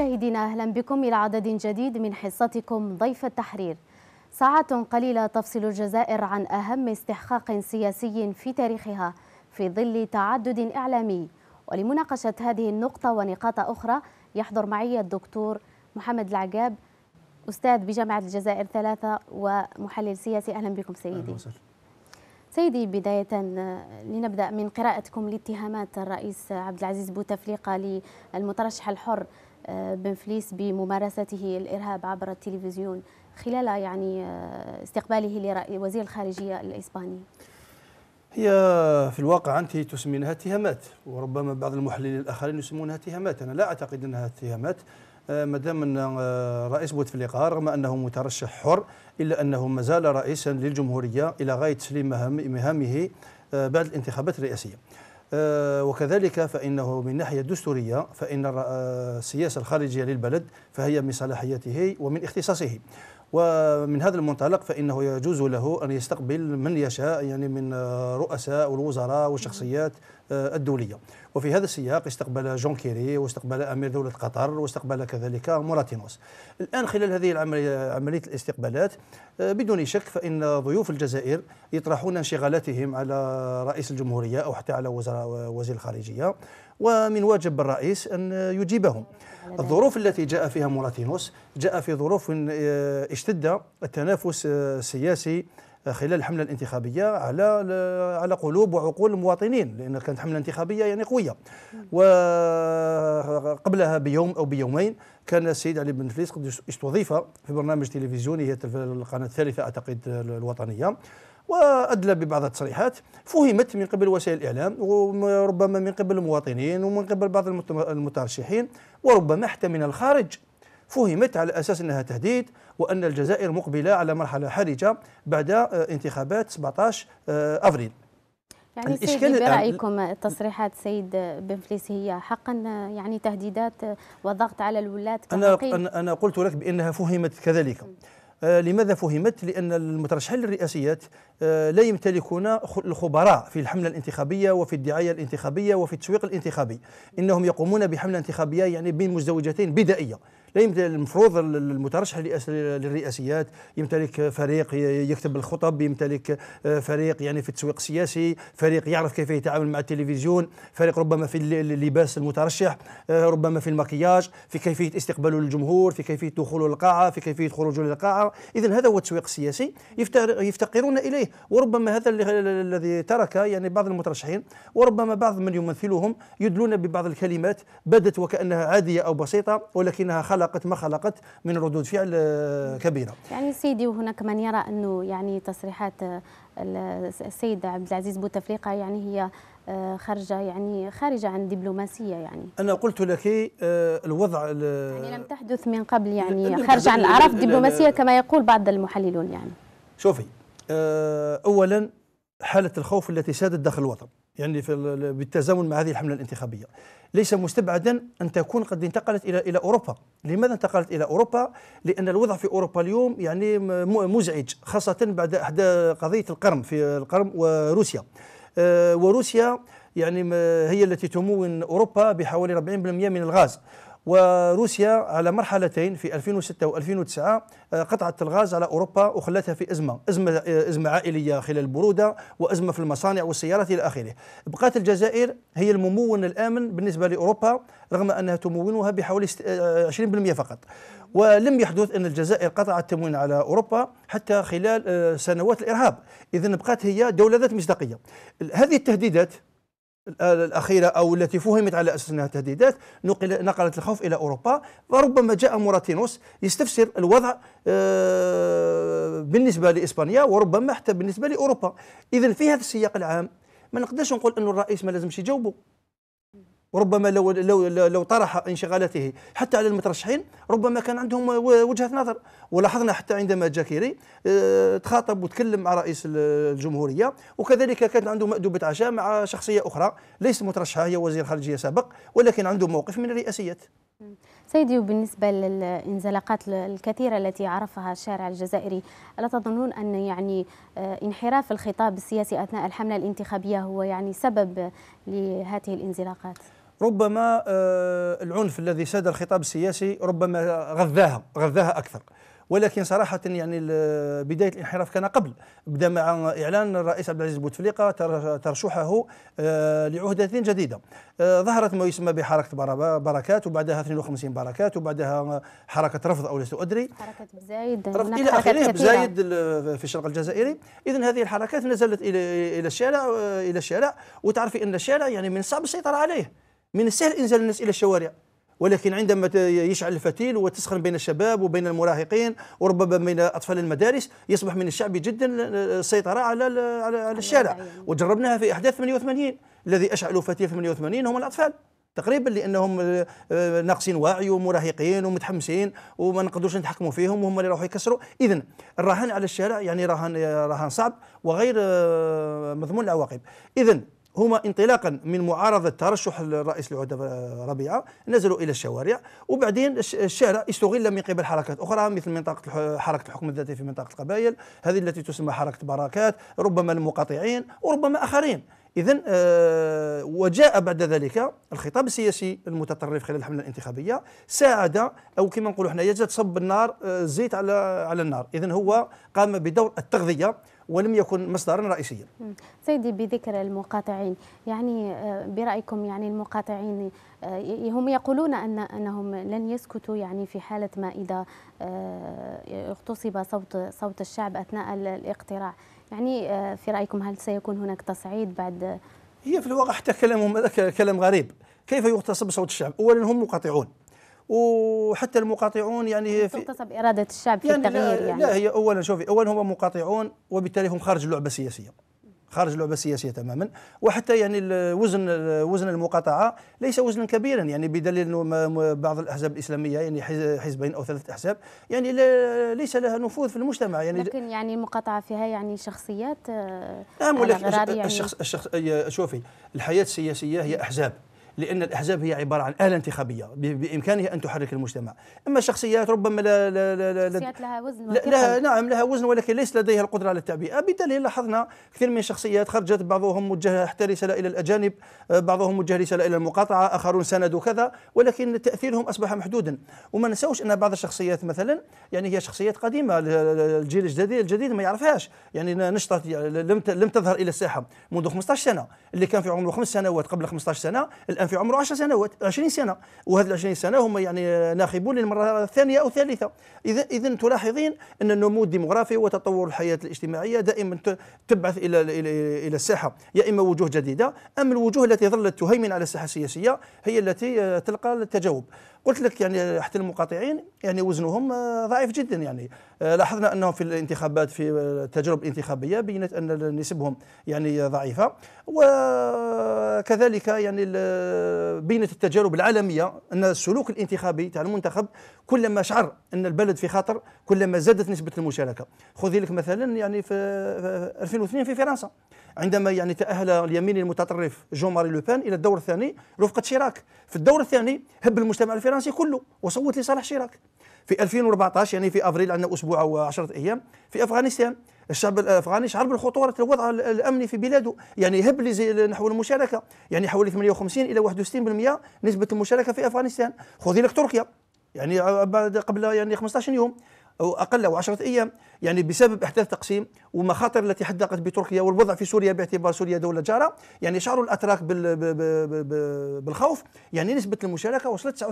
مشاهدينا أهلا بكم إلى عدد جديد من حصتكم ضيف التحرير ساعة قليلة تفصل الجزائر عن أهم استحقاق سياسي في تاريخها في ظل تعدد إعلامي ولمناقشة هذه النقطة ونقاط أخرى يحضر معي الدكتور محمد العقاب أستاذ بجامعة الجزائر ثلاثة ومحلل سياسي أهلا بكم سيدي أهلا وسهلا. سيدي بداية لنبدأ من قراءتكم لاتهامات الرئيس عبد العزيز بوتفليقة للمترشح الحر بن فليس بممارسته الإرهاب عبر التلفزيون خلال يعني آه، استقباله لرأي وزير الخارجية الإسباني هي في الواقع أنت تسمينها اتهامات وربما بعض المحللين الآخرين يسمونها اتهامات أنا لا أعتقد أنها اتهامات آه، ما دام ان آه، رئيس بوتفليقه رغم انه مترشح حر الا انه ما زال رئيسا للجمهوريه الى غايه تسليم مهامه بعد الانتخابات الرئاسيه. آه، وكذلك فإنه من ناحية الدستورية فإن السياسة آه، الخارجية للبلد فهي من صلاحيته ومن اختصاصه ومن هذا المنطلق فإنه يجوز له أن يستقبل من يشاء يعني من آه، رؤساء والوزراء والشخصيات آه، الدولية وفي هذا السياق استقبل جون كيري واستقبل أمير دولة قطر واستقبل كذلك موراتينوس الآن خلال هذه العملية عملية الاستقبالات آه، بدون شك فإن ضيوف الجزائر يطرحون انشغالاتهم على رئيس الجمهورية أو حتى على وزراء وزير الخارجية ومن واجب الرئيس أن يجيبهم الظروف التي جاء فيها موراتينوس جاء في ظروف آه، اشتد التنافس السياسي آه، آه، خلال الحمله الانتخابيه على على قلوب وعقول المواطنين لان كانت حمله انتخابيه يعني قويه وقبلها بيوم او بيومين كان السيد علي بن فليس قد استضيف في برنامج تلفزيوني هي القناه الثالثه اعتقد الوطنيه وأدلى ببعض التصريحات فهمت من قبل وسائل الإعلام وربما من قبل المواطنين ومن قبل بعض المترشحين وربما حتى من الخارج فهمت على أساس أنها تهديد وأن الجزائر مقبلة على مرحلة حرجة بعد آه، انتخابات 17 آه، أفريل يعني سيدي برأيكم تصريحات سيد بن فليس هي حقا يعني تهديدات وضغط على الولاة أنا, أنا قلت لك بأنها فهمت كذلك آه، لماذا فهمت؟ لأن المترشحين للرئاسيات آه، لا يمتلكون الخبراء في الحملة الانتخابية وفي الدعاية الانتخابية وفي التسويق الانتخابي إنهم يقومون بحملة انتخابية يعني بين مزدوجتين بدائية لا المفروض المترشح للرئاسيات يمتلك فريق يكتب الخطب يمتلك آه، فريق يعني في التسويق السياسي فريق يعرف كيف يتعامل مع التلفزيون فريق ربما في اللباس المترشح آه، ربما في المكياج في كيفيه استقباله للجمهور في كيفيه دخوله للقاعه في كيفيه خروجه للقاعه اذا هذا هو التسويق السياسي يفتقرون اليه وربما هذا الذي ترك يعني بعض المترشحين وربما بعض من يمثلهم يدلون ببعض الكلمات بدت وكانها عاديه او بسيطه ولكنها خلق خلقت ما خلقت من ردود فعل آه، كبيره. يعني سيدي وهناك من يرى انه يعني تصريحات آه، السيد عبد العزيز بوتفليقه يعني هي آه، خارجه يعني خارجه عن دبلوماسيه يعني انا قلت لك الوضع يعني لم تحدث من قبل يعني خارجه عن الاعراف الدبلوماسيه كما يقول بعض المحللون يعني شوفي اولا حاله الخوف التي سادت داخل الوطن يعني في بالتزامن مع هذه الحملة الانتخابية ليس مستبعدا أن تكون قد انتقلت إلى إلى أوروبا لماذا انتقلت إلى أوروبا؟ لأن الوضع في أوروبا اليوم يعني مزعج خاصة بعد أحداث قضية القرم في القرم وروسيا آه، وروسيا يعني هي التي تمون أوروبا بحوالي 40% من الغاز وروسيا على مرحلتين في 2006 و2009 آه، قطعت الغاز على أوروبا وخلتها في أزمة أزمة, آه، أزمة عائلية خلال البرودة وأزمة في المصانع والسيارات إلى آخره بقات الجزائر هي الممون الآمن بالنسبة لأوروبا رغم أنها تمونها بحوالي 20% آه، فقط ولم يحدث أن الجزائر قطعت التموين على أوروبا حتى خلال سنوات الإرهاب إذا بقات هي دولة ذات مصداقية هذه التهديدات الأخيرة أو التي فهمت على أساس أنها تهديدات نقل نقلت الخوف إلى أوروبا وربما جاء موراتينوس يستفسر الوضع آه، بالنسبة لإسبانيا وربما حتى بالنسبة لأوروبا إذا في هذا السياق العام ما نقدرش نقول أن الرئيس ما لازمش يجاوبه وربما لو لو لو طرح انشغالاته حتى على المترشحين ربما كان عندهم وجهه نظر ولاحظنا حتى عندما جاكيري آه، تخاطب وتكلم مع رئيس الجمهوريه وكذلك كان عنده مأدوبه عشاء مع شخصيه اخرى ليست مترشحه هي وزير خارجيه سابق ولكن عنده موقف من الرئاسيات سيدي وبالنسبة للانزلاقات الكثيرة التي عرفها الشارع الجزائري ألا تظنون أن يعني آه، انحراف الخطاب السياسي أثناء الحملة الانتخابية هو يعني سبب لهذه الانزلاقات؟ ربما آه، العنف الذي ساد الخطاب السياسي ربما غذاها غذاها اكثر ولكن صراحة يعني بداية الانحراف كان قبل بدا مع إعلان الرئيس عبد العزيز بوتفليقة ترشحه آه، لعهدة جديدة آه، ظهرت ما يسمى بحركة بركات وبعدها 52 بركات وبعدها حركة رفض أو لست أدري حركة بزايد رفض إلى آخره بزايد في الشرق الجزائري إذا هذه الحركات نزلت إلى الشارع إلى الشارع وتعرفي أن الشارع يعني من صعب السيطرة عليه من السهل انزال الناس الى الشوارع ولكن عندما يشعل الفتيل وتسخن بين الشباب وبين المراهقين وربما بين اطفال المدارس يصبح من الشعب جدا السيطره على على الشارع وجربناها في احداث 88 الذي اشعلوا فتيل 88 هم الاطفال تقريبا لانهم آه، آه، ناقصين وعي ومراهقين ومتحمسين وما نقدروش نتحكموا فيهم وهم اللي راحوا يكسروا اذا الرهان على الشارع يعني رهان آه، رهان صعب وغير مضمون العواقب اذا هما انطلاقا من معارضه ترشح الرئيس العهده ربيعه نزلوا الى الشوارع وبعدين الشارع استغل من قبل حركات اخرى مثل منطقه حركه الحكم الذاتي في منطقه القبائل هذه التي تسمى حركه بركات ربما المقاطعين وربما اخرين اذا آه، وجاء بعد ذلك الخطاب السياسي المتطرف خلال الحمله الانتخابيه ساعد او كما نقولوا حنايا جات صب النار الزيت آه، زيت على على النار اذا هو قام بدور التغذيه ولم يكن مصدرا رئيسيا سيدي بذكر المقاطعين يعني آه، برأيكم يعني المقاطعين آه، هم يقولون أن أنهم لن يسكتوا يعني في حالة ما إذا آه، اغتصب صوت صوت الشعب أثناء الاقتراع يعني في رأيكم هل سيكون هناك تصعيد بعد هي في الواقع حتى كلامهم كلام غريب كيف يغتصب صوت الشعب أولا هم مقاطعون وحتى المقاطعون يعني في تغتصب اراده الشعب في يعني التغيير لا يعني لا هي اولا شوفي اولا هم مقاطعون وبالتالي هم خارج اللعبه السياسيه خارج اللعبه السياسيه تماما وحتى يعني وزن وزن المقاطعه ليس وزنا كبيرا يعني بدليل انه بعض الاحزاب الاسلاميه يعني حزبين او ثلاثه احزاب يعني ليس لها نفوذ في المجتمع يعني لكن يعني المقاطعه فيها يعني شخصيات آه، نعم ولكن يعني الشخص, الشخص شوفي الحياه السياسيه هي احزاب لأن الأحزاب هي عبارة عن آلة انتخابية بإمكانها أن تحرك المجتمع أما الشخصيات ربما لا لا لا لا الشخصيات لها وزن لها نعم لها وزن ولكن ليس لديها القدرة على التعبئة بالتالي لاحظنا كثير من الشخصيات خرجت بعضهم موجه حتى رسالة إلى الأجانب بعضهم موجه رسالة إلى المقاطعة آخرون سندوا كذا ولكن تأثيرهم أصبح محدودا وما نساوش أن بعض الشخصيات مثلا يعني هي شخصيات قديمة الجيل الجديد الجديد ما يعرفهاش يعني نشطت يعني لم لم تظهر إلى الساحة منذ 15 سنة اللي كان في عمره خمس سنوات قبل 15 سنة الآن في عمره 10 سنوات 20 سنه وهذه ال 20 سنه هم يعني ناخبون للمره الثانيه او الثالثه اذا اذا تلاحظين ان النمو الديموغرافي وتطور الحياه الاجتماعيه دائما تبعث الى الى الساحه يا اما وجوه جديده ام الوجوه التي ظلت تهيمن على الساحه السياسيه هي التي آه، تلقى التجاوب قلت لك يعني حتى المقاطعين يعني وزنهم آه، ضعيف جدا يعني آه، لاحظنا انهم في الانتخابات في التجربه الانتخابيه بينت ان نسبهم يعني ضعيفه وكذلك يعني بينت التجارب العالميه ان السلوك الانتخابي تاع المنتخب كلما شعر ان البلد في خطر كلما زادت نسبه المشاركه خذي لك مثلا يعني في 2002 في فرنسا عندما يعني تأهل اليمين المتطرف جون ماري لوبان إلى الدور الثاني رفقة شيراك في الدور الثاني هب المجتمع الفرنسي كله وصوت لصالح شيراك في 2014 يعني في أفريل عندنا أسبوع أو 10 أيام في أفغانستان الشعب الافغاني شعر بالخطوره الوضع الامني في بلاده يعني هب نحو المشاركه يعني حوالي 58 الى 61% نسبه المشاركه في افغانستان خذ لك تركيا يعني بعد قبل يعني 15 يوم او اقل او 10 ايام يعني بسبب احداث تقسيم ومخاطر التي حدقت بتركيا والوضع في سوريا باعتبار سوريا دوله جاره يعني شعروا الاتراك بالخوف يعني نسبه المشاركه وصلت 89%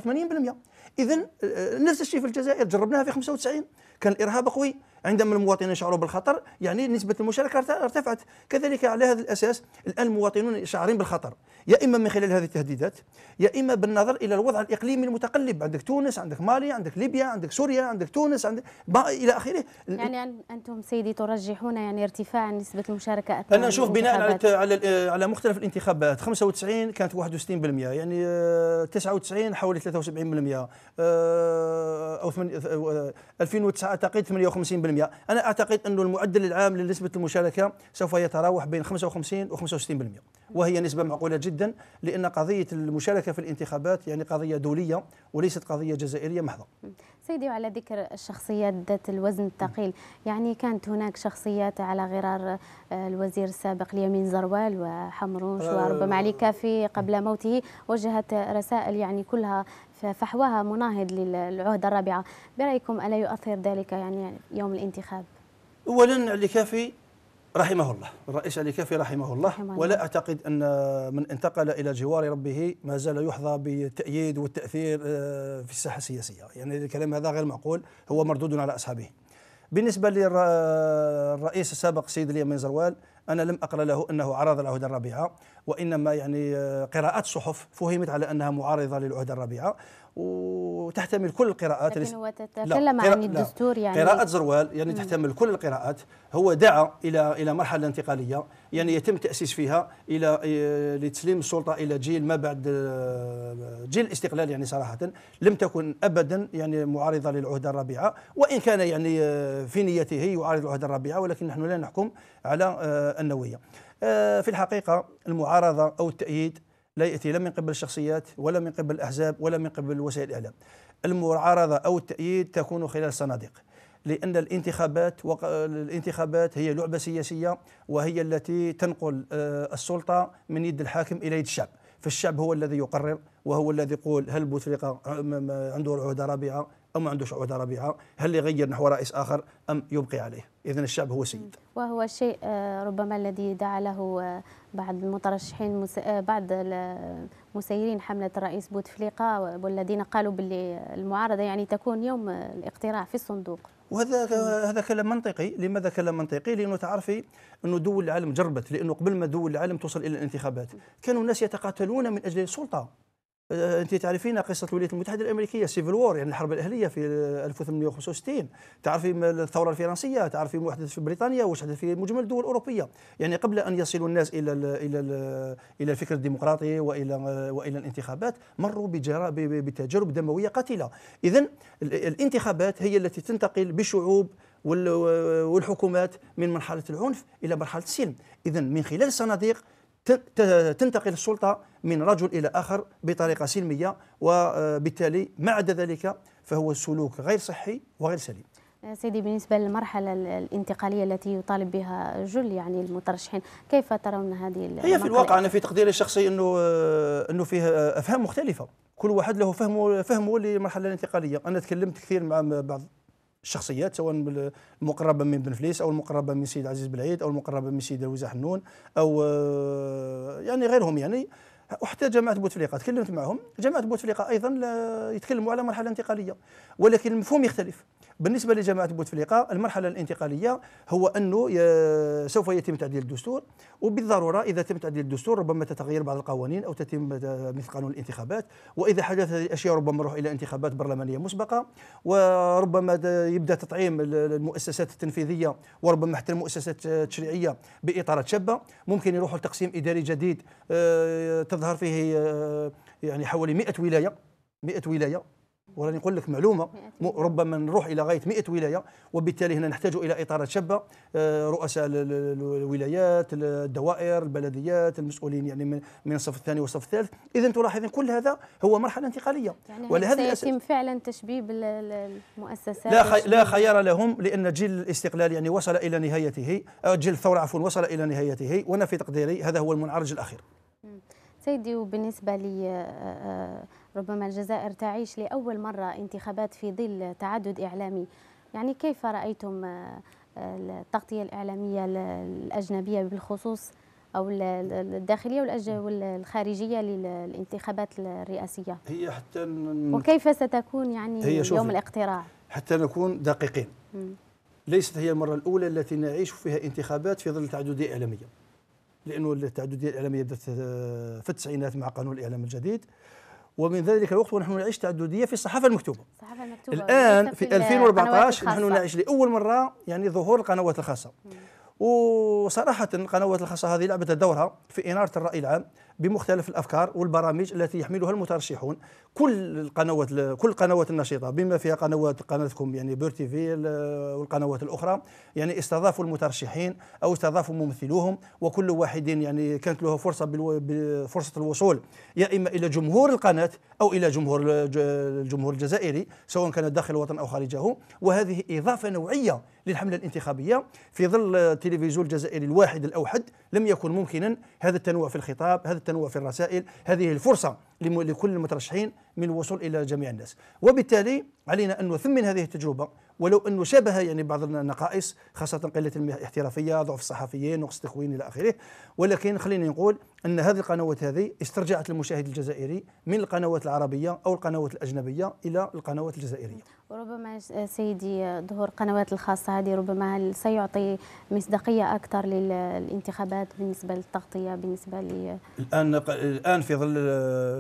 اذا آه، نفس الشيء في الجزائر جربناها في 95 كان الارهاب قوي عندما المواطنين شعروا بالخطر يعني نسبه المشاركه ارتفعت كذلك على هذا الاساس الان المواطنون شاعرين بالخطر يا اما من خلال هذه التهديدات يا اما بالنظر الى الوضع الاقليمي المتقلب عندك تونس عندك مالي عندك ليبيا عندك سوريا عندك تونس عندك الى اخره يعني يعني انتم سيدي ترجحون يعني ارتفاع نسبه المشاركه اكثر انا نشوف بناء على على على مختلف الانتخابات 95 كانت 61% يعني 99 آه، حوالي 73% آه، او 2009 آه، اعتقد 58% انا اعتقد انه المعدل العام لنسبه المشاركه سوف يتراوح بين 55 و 65% وهي نسبة معقولة جدا لأن قضية المشاركة في الانتخابات يعني قضية دولية وليست قضية جزائرية محضة سيدي وعلى ذكر الشخصيات ذات الوزن الثقيل يعني كانت هناك شخصيات على غرار آه، الوزير السابق اليمين زروال وحمروش آه، وربما علي كافي قبل موته وجهت رسائل يعني كلها فحواها مناهض للعهدة الرابعة برأيكم ألا يؤثر ذلك يعني يوم الانتخاب؟ أولا علي كافي رحمه الله الرئيس علي كافي رحمه الله ولا أعتقد أن من انتقل إلى جوار ربه ما زال يحظى بالتأييد والتأثير آه، في الساحة السياسية يعني الكلام هذا غير معقول هو مردود على أصحابه بالنسبة للرئيس السابق السيد اليمين زروال أنا لم أقرأ له أنه عرض العهد الرابعة وإنما يعني آه، قراءات صحف فهمت على أنها معارضة للعهد الرابعة وتحتمل كل القراءات لكن هو تتكلم عن الدستور يعني قراءة زروال يعني مم. تحتمل كل القراءات هو دعا إلى إلى مرحلة انتقالية يعني يتم تأسيس فيها إلى لتسليم السلطة إلى جيل ما بعد آه، جيل الاستقلال يعني صراحة لم تكن أبدا يعني معارضة للعهدة الرابعة وإن كان يعني آه، في نيته يعارض العهدة الرابعة ولكن نحن لا نحكم على آه، النووية في الحقيقة المعارضة أو التأييد لا يأتي لا من قبل الشخصيات ولا من قبل الأحزاب ولا من قبل وسائل الإعلام المعارضة أو التأييد تكون خلال الصناديق لأن الانتخابات وق... الانتخابات هي لعبة سياسية وهي التي تنقل آه، السلطة من يد الحاكم إلى يد الشعب فالشعب هو الذي يقرر وهو الذي يقول هل بوتفليقة عنده عهدة رابعة أو ما عندوش عهدة رابعة هل يغير نحو رئيس آخر أم يبقي عليه إذن الشعب هو السيد وهو الشيء آه، ربما الذي دعا له آه، بعض المترشحين مس... آه، بعض مسيرين حملة الرئيس بوتفليقة والذين قالوا باللي المعارضة يعني تكون يوم الاقتراع في الصندوق وهذا هذا كلام منطقي لماذا كلام منطقي لانه تعرفي انه دول العالم جربت لانه قبل ما دول العالم توصل الى الانتخابات كانوا الناس يتقاتلون من اجل السلطه آه، انت تعرفين قصه الولايات المتحده الامريكيه سيفل وور يعني الحرب الاهليه في 1865 تعرفي الثوره الفرنسيه تعرفي ما حدث في بريطانيا واش حدث في مجمل الدول الاوروبيه يعني قبل ان يصلوا الناس الى الـ الى الـ الى الفكر الديمقراطي والى والى الانتخابات مروا بتجارب دمويه قاتله اذا الانتخابات هي التي تنتقل بشعوب والحكومات من مرحله العنف الى مرحله السلم اذا من خلال الصناديق تنتقل السلطة من رجل إلى آخر بطريقة سلمية وبالتالي ما عدا ذلك فهو سلوك غير صحي وغير سليم آه، سيدي بالنسبة للمرحلة الانتقالية التي يطالب بها جل يعني المترشحين كيف ترون هذه المرحلة؟ هي في الواقع أنا في تقديري الشخصي أنه آه، أنه فيه آه، أفهام مختلفة كل واحد له فهمه فهمه للمرحلة الانتقالية أنا تكلمت كثير مع بعض الشخصيات سواء المقربه من بن فليس او المقربه من سيد عزيز بالعيد او المقربه من سيد داويز حنون او آه، يعني غيرهم يعني وحتى جماعه بوتفليقه تكلمت معهم جماعه بوتفليقه ايضا يتكلموا على مرحله انتقاليه ولكن المفهوم يختلف بالنسبه لجماعه بوتفليقه المرحله الانتقاليه هو انه آه، سوف يتم تعديل الدستور وبالضروره اذا تم تعديل الدستور ربما تتغير بعض القوانين او تتم آه، مثل قانون الانتخابات واذا حدث هذه الاشياء ربما نروح الى انتخابات برلمانيه مسبقه وربما يبدا تطعيم المؤسسات التنفيذيه وربما حتى المؤسسات آه، التشريعيه باطارات شابه ممكن يروحوا لتقسيم اداري جديد تظهر فيه يعني حوالي 100 ولايه 100 ولايه وراني نقول لك معلومه ربما نروح الى غايه 100 ولايه وبالتالي هنا نحتاج الى اطارات شابه آه، رؤساء الولايات الدوائر البلديات المسؤولين يعني من الصف الثاني والصف الثالث اذا تلاحظين كل هذا هو مرحله انتقاليه يعني ولهذا سيتم فعلا تشبيب المؤسسات لا خي... لا خيار لهم لان جيل الاستقلال يعني وصل الى نهايته آه، جيل الثوره عفوا وصل الى نهايته وانا في تقديري هذا هو المنعرج الاخير سيدي وبالنسبه لي آه، ربما الجزائر تعيش لأول مرة انتخابات في ظل تعدد إعلامي يعني كيف رأيتم آه، التغطية الإعلامية الأجنبية بالخصوص أو الداخلية والخارجية للانتخابات الرئاسية هي حتى وكيف ستكون يعني هي يوم الاقتراع حتى نكون دقيقين ليست هي المرة الأولى التي نعيش فيها انتخابات في ظل تعددية إعلامية لأنه التعددية الإعلامية بدأت في التسعينات مع قانون الإعلام الجديد ومن ذلك الوقت ونحن نعيش تعدديه في الصحافه المكتوبه. الصحافه المكتوبه الان في 2014 نحن نعيش لاول مره يعني ظهور القنوات الخاصه. مم. وصراحة قنوات الخاصة هذه لعبت دورها في إنارة الرأي العام بمختلف الأفكار والبرامج التي يحملها المترشحون كل القنوات كل القنوات النشطة بما فيها قنوات قناتكم يعني بير تي في والقنوات الأخرى يعني استضافوا المترشحين أو استضافوا ممثلوهم وكل واحد يعني كانت له فرصة بفرصة الوصول يا إما إلى جمهور القناة أو إلى جمهور الجمهور الجزائري سواء كان داخل الوطن أو خارجه وهذه إضافة نوعية للحملة الانتخابية في ظل التلفزيون الجزائري الواحد الأوحد لم يكن ممكنا هذا التنوع في الخطاب هذا التنوع في الرسائل هذه الفرصة لكل المترشحين من الوصول الى جميع الناس وبالتالي علينا ان نثمن هذه التجربه ولو انه شابه يعني بعض النقائص خاصه قله المياه الاحترافيه ضعف الصحفيين نقص التكوين الى اخره ولكن خلينا نقول ان هذه القنوات هذه استرجعت المشاهد الجزائري من القنوات العربيه او القنوات الاجنبيه الى القنوات الجزائريه وربما سيدي ظهور القنوات الخاصه هذه ربما سيعطي مصداقيه اكثر للانتخابات بالنسبه للتغطيه بالنسبه ل الان الان في ظل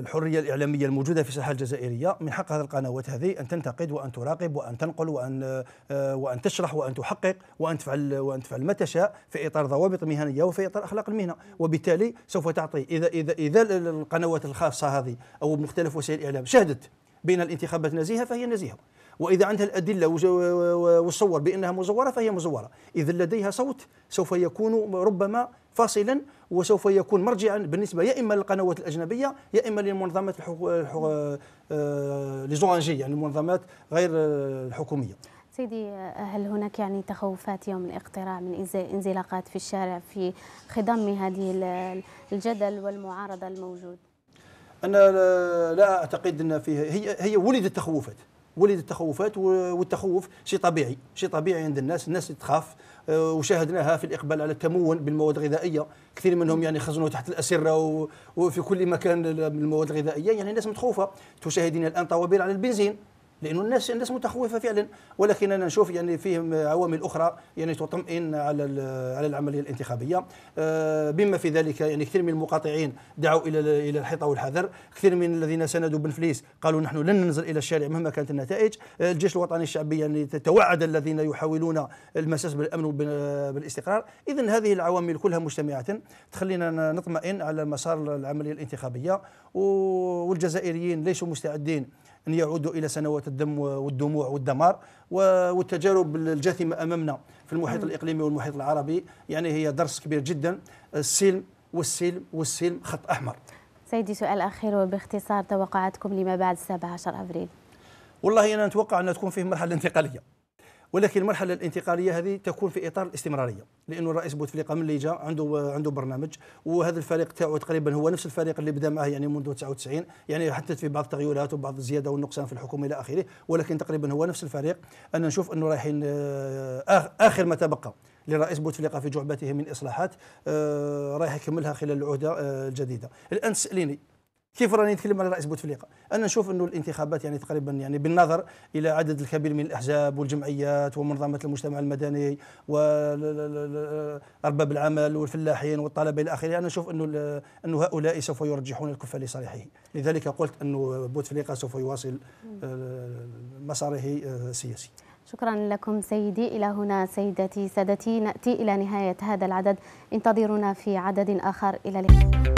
الحريه الاعلاميه الموجوده في الساحه الجزائريه من حق هذه القنوات هذه ان تنتقد وان تراقب وان تنقل وان آه، وان تشرح وان تحقق وان تفعل وان تفعل ما تشاء في اطار ضوابط مهنيه وفي اطار اخلاق المهنه وبالتالي سوف تعطي اذا اذا اذا القنوات الخاصه هذه او مختلف وسائل الاعلام شهدت بين الانتخابات نزيهه فهي نزيهه واذا عندها الادله والصور بانها مزوره فهي مزوره اذا لديها صوت سوف يكون ربما فاصلا وسوف يكون مرجعا بالنسبه يا اما للقنوات الاجنبيه يا اما للمنظمات الحقوق آه، لي يعني المنظمات غير آه، الحكوميه سيدي هل هناك يعني تخوفات يوم الاقتراع من انزلاقات في الشارع في خضم هذه الجدل والمعارضه الموجود؟ انا لا اعتقد ان فيها هي هي ولدت تخوفات ولدت تخوفات والتخوف شيء طبيعي شيء طبيعي عند الناس الناس تخاف آه، وشاهدناها في الاقبال على التمون بالمواد الغذائيه كثير منهم يعني خزنوا تحت الاسره وفي كل مكان المواد الغذائيه يعني الناس متخوفه تشاهدين الان طوابير على البنزين لانه الناس الناس متخوفه فعلا ولكن انا نشوف يعني فيه عوامل اخرى يعني تطمئن على على العمليه الانتخابيه آه، بما في ذلك يعني كثير من المقاطعين دعوا الى الى الحيطه والحذر كثير من الذين ساندوا بالفليس قالوا نحن لن ننزل الى الشارع مهما كانت النتائج آه، الجيش الوطني الشعبي يعني توعد الذين يحاولون المساس بالامن وبالاستقرار اذا هذه العوامل كلها مجتمعه تخلينا نطمئن على مسار العمليه الانتخابيه والجزائريين ليسوا مستعدين أن يعودوا إلى سنوات الدم والدموع والدمار والتجارب الجاثمة أمامنا في المحيط الإقليمي والمحيط العربي يعني هي درس كبير جدا السلم والسلم والسلم خط أحمر سيدي سؤال أخير وباختصار توقعاتكم لما بعد 17 أبريل والله أنا نتوقع أن تكون فيه مرحلة انتقالية ولكن المرحله الانتقاليه هذه تكون في اطار الاستمراريه لانه الرئيس بوتفليقه من اللي جاء عنده عنده برنامج وهذا الفريق تاعو تقريبا هو نفس الفريق اللي بدا معه يعني منذ 99 يعني حتى في بعض التغيرات وبعض الزياده والنقصان في الحكومه الى اخره ولكن تقريبا هو نفس الفريق انا نشوف انه رايحين آه، اخر ما تبقى لرئيس بوتفليقه في جعبته من اصلاحات آه، رايح يكملها خلال العهده آه، الجديده الان تساليني كيف راني نتكلم على رئيس بوتفليقه انا نشوف انه الانتخابات يعني تقريبا يعني بالنظر الى عدد الكبير من الاحزاب والجمعيات ومنظمات المجتمع المدني وارباب العمل والفلاحين والطلبه الى اخره انا نشوف انه انه هؤلاء سوف يرجحون الكفه لصالحه لذلك قلت انه بوتفليقه سوف يواصل آه، مساره آه، السياسي شكرا لكم سيدي إلى هنا سيدتي سادتي نأتي إلى نهاية هذا العدد انتظرونا في عدد آخر إلى اللقاء